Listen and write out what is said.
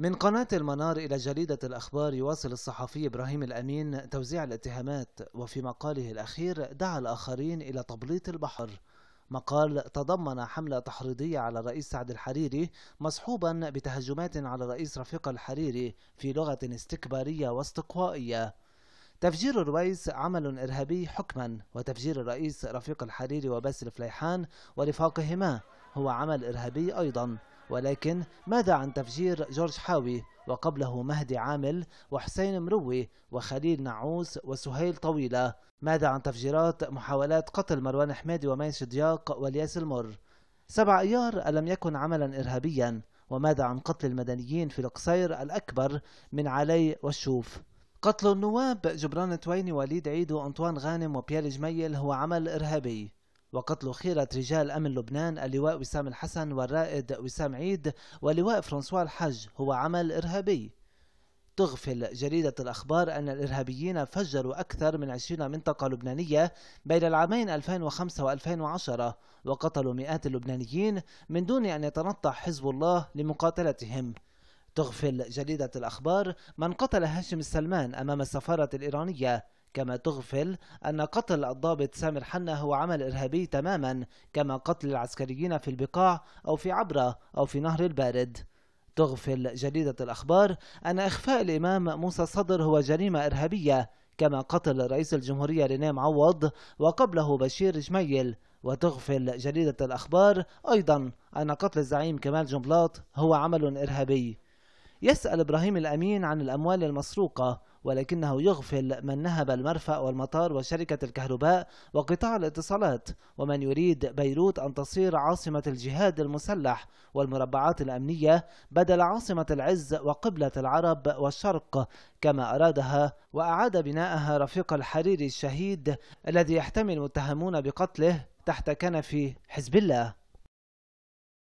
من قناة المنار إلى جريدة الأخبار يواصل الصحفي إبراهيم الأمين توزيع الاتهامات وفي مقاله الأخير دعا الآخرين إلى تبليط البحر مقال تضمن حملة تحريضية على الرئيس سعد الحريري مصحوبا بتهجمات على الرئيس رفيق الحريري في لغة استكبارية واستقوائية تفجير الرئيس عمل إرهابي حكما وتفجير الرئيس رفيق الحريري وباسل فليحان ورفاقهما هو عمل إرهابي أيضا ولكن ماذا عن تفجير جورج حاوي وقبله مهدي عامل وحسين مروي وخليل نعوس وسهيل طويلة ماذا عن تفجيرات محاولات قتل مروان حميدي ومين شدياق والياس المر سبع أيار ألم يكن عملا إرهابيا وماذا عن قتل المدنيين في القصير الأكبر من علي والشوف قتل النواب جبران تويني وليد عيد وأنطوان غانم وبيال جميل هو عمل إرهابي وقتل خيرة رجال أمن لبنان اللواء وسام الحسن والرائد وسام عيد ولواء فرانسوا الحج هو عمل إرهابي تغفل جريدة الأخبار أن الإرهابيين فجروا أكثر من 20 منطقة لبنانية بين العامين 2005 و2010 وقتلوا مئات اللبنانيين من دون أن يتنطع حزب الله لمقاتلتهم تغفل جريدة الأخبار من قتل هاشم السلمان أمام السفارة الإيرانية كما تغفل أن قتل الضابط سامر حنا هو عمل إرهابي تماما كما قتل العسكريين في البقاع أو في عبرة أو في نهر البارد تغفل جريدة الأخبار أن إخفاء الإمام موسى صدر هو جريمة إرهابية كما قتل رئيس الجمهورية رينام عوض وقبله بشير جميل وتغفل جريدة الأخبار أيضا أن قتل الزعيم كمال جنبلاط هو عمل إرهابي يسأل إبراهيم الأمين عن الأموال المسروقة ولكنه يغفل من نهب المرفأ والمطار وشركة الكهرباء وقطاع الاتصالات ومن يريد بيروت أن تصير عاصمة الجهاد المسلح والمربعات الأمنية بدل عاصمة العز وقبلة العرب والشرق كما أرادها وأعاد بناءها رفيق الحريري الشهيد الذي يحتمل المتهمون بقتله تحت كنف حزب الله